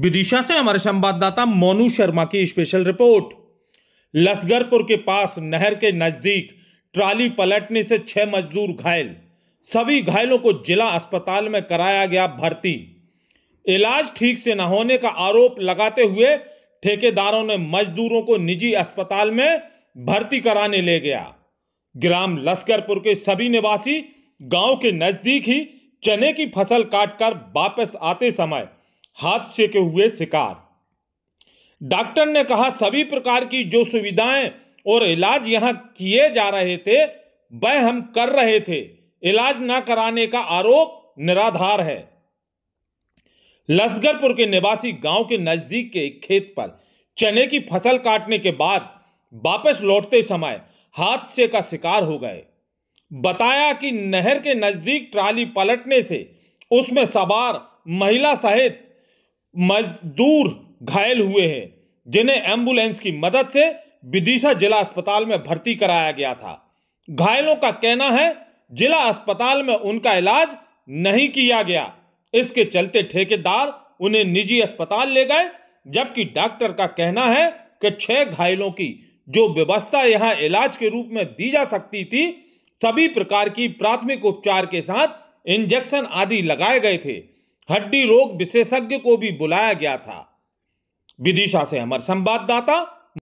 विदिशा से हमारे संवाददाता मोनू शर्मा की स्पेशल रिपोर्ट लसगरपुर के पास नहर के नजदीक ट्राली पलटने से छह मजदूर घायल सभी घायलों को जिला अस्पताल में कराया गया भर्ती इलाज ठीक से न होने का आरोप लगाते हुए ठेकेदारों ने मजदूरों को निजी अस्पताल में भर्ती कराने ले गया ग्राम लश्करपुर के सभी निवासी गांव के नजदीक ही चने की फसल काटकर वापस आते समय हाथ सेके हुए शिकार डॉक्टर ने कहा सभी प्रकार की जो सुविधाएं और इलाज यहां किए जा रहे थे वह हम कर रहे थे इलाज न कराने का आरोप निराधार है लस्गरपुर के निवासी गांव के नजदीक के खेत पर चने की फसल काटने के बाद वापस लौटते समय हादसे का शिकार हो गए बताया कि नहर के नजदीक ट्राली पलटने से उसमें सवार महिला सहित मजदूर घायल हुए हैं जिन्हें एम्बुलेंस की मदद से विदिशा जिला अस्पताल में भर्ती कराया गया था घायलों का कहना है जिला अस्पताल में उनका इलाज नहीं किया गया इसके चलते ठेकेदार उन्हें निजी अस्पताल ले गए जबकि डॉक्टर का कहना है कि छह घायलों की जो व्यवस्था यहाँ इलाज के रूप में दी जा सकती थी सभी प्रकार की प्राथमिक उपचार के साथ इंजेक्शन आदि लगाए गए थे हड्डी रोग विशेषज्ञ को भी बुलाया गया था विदिशा से हमारे संवाददाता